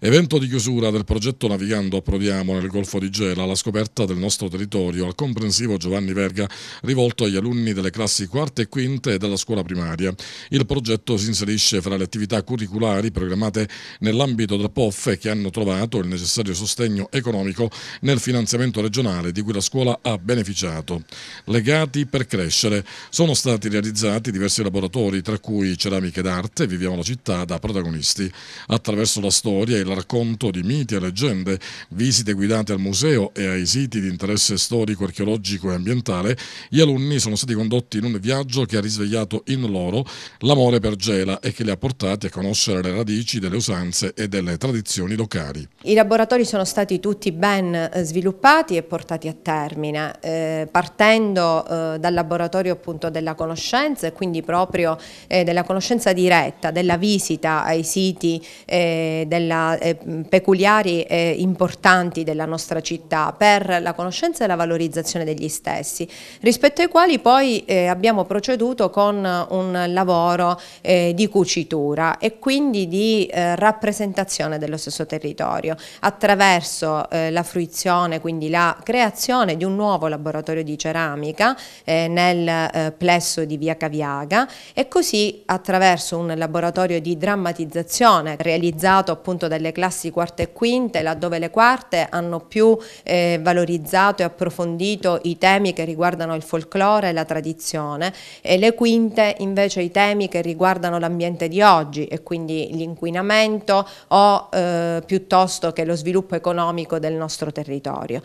Evento di chiusura del progetto Navigando Approdiamo nel Golfo di Gela, la scoperta del nostro territorio al comprensivo Giovanni Verga, rivolto agli alunni delle classi quarte e quinte della scuola primaria. Il progetto si inserisce fra le attività curriculari programmate nell'ambito del POF che hanno trovato il necessario sostegno economico nel finanziamento regionale di cui la scuola ha beneficiato. Legati per crescere, sono stati realizzati diversi laboratori, tra cui ceramiche d'arte, Viviamo la città da protagonisti. Attraverso la storia e il racconto di miti e leggende, visite guidate al museo e ai siti di interesse storico, archeologico e ambientale, gli alunni sono stati condotti in un viaggio che ha risvegliato in loro l'amore per Gela e che li ha portati a conoscere le radici delle usanze e delle tradizioni locali. I laboratori sono stati tutti ben eh, sviluppati e portati a termine, eh, partendo eh, dal laboratorio appunto della conoscenza e quindi proprio eh, della conoscenza diretta, della visita ai siti eh, della eh, peculiari e importanti della nostra città per la conoscenza e la valorizzazione degli stessi, rispetto ai quali poi eh, abbiamo proceduto con un lavoro eh, di cucitura e quindi di eh, rappresentazione dello stesso territorio attraverso eh, la fruizione, quindi la creazione di un nuovo laboratorio di ceramica eh, nel plesso di via Caviaga e così attraverso un laboratorio di drammatizzazione realizzato appunto dalle delle classi quarte e quinte, laddove le quarte hanno più eh, valorizzato e approfondito i temi che riguardano il folklore e la tradizione e le quinte invece i temi che riguardano l'ambiente di oggi e quindi l'inquinamento o eh, piuttosto che lo sviluppo economico del nostro territorio.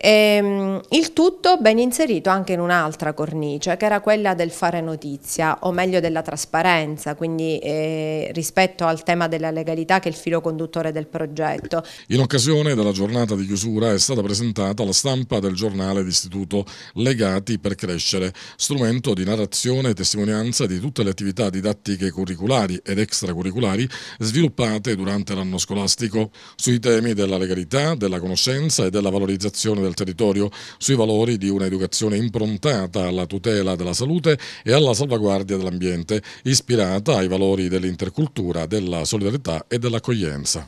E, ehm, il tutto ben inserito anche in un'altra cornice che era quella del fare notizia o meglio della trasparenza, quindi eh, rispetto al tema della legalità che è il filo conduttore coordinatore del progetto. In occasione della giornata di chiusura è stata presentata la stampa del giornale d'istituto Legati per Crescere, strumento di narrazione e testimonianza di tutte le attività didattiche curriculari ed extracurriculari sviluppate durante l'anno scolastico, sui temi della legalità, della conoscenza e della valorizzazione del territorio, sui valori di un'educazione improntata alla tutela della salute e alla salvaguardia dell'ambiente, ispirata ai valori dell'intercultura, della solidarietà e dell'accoglienza.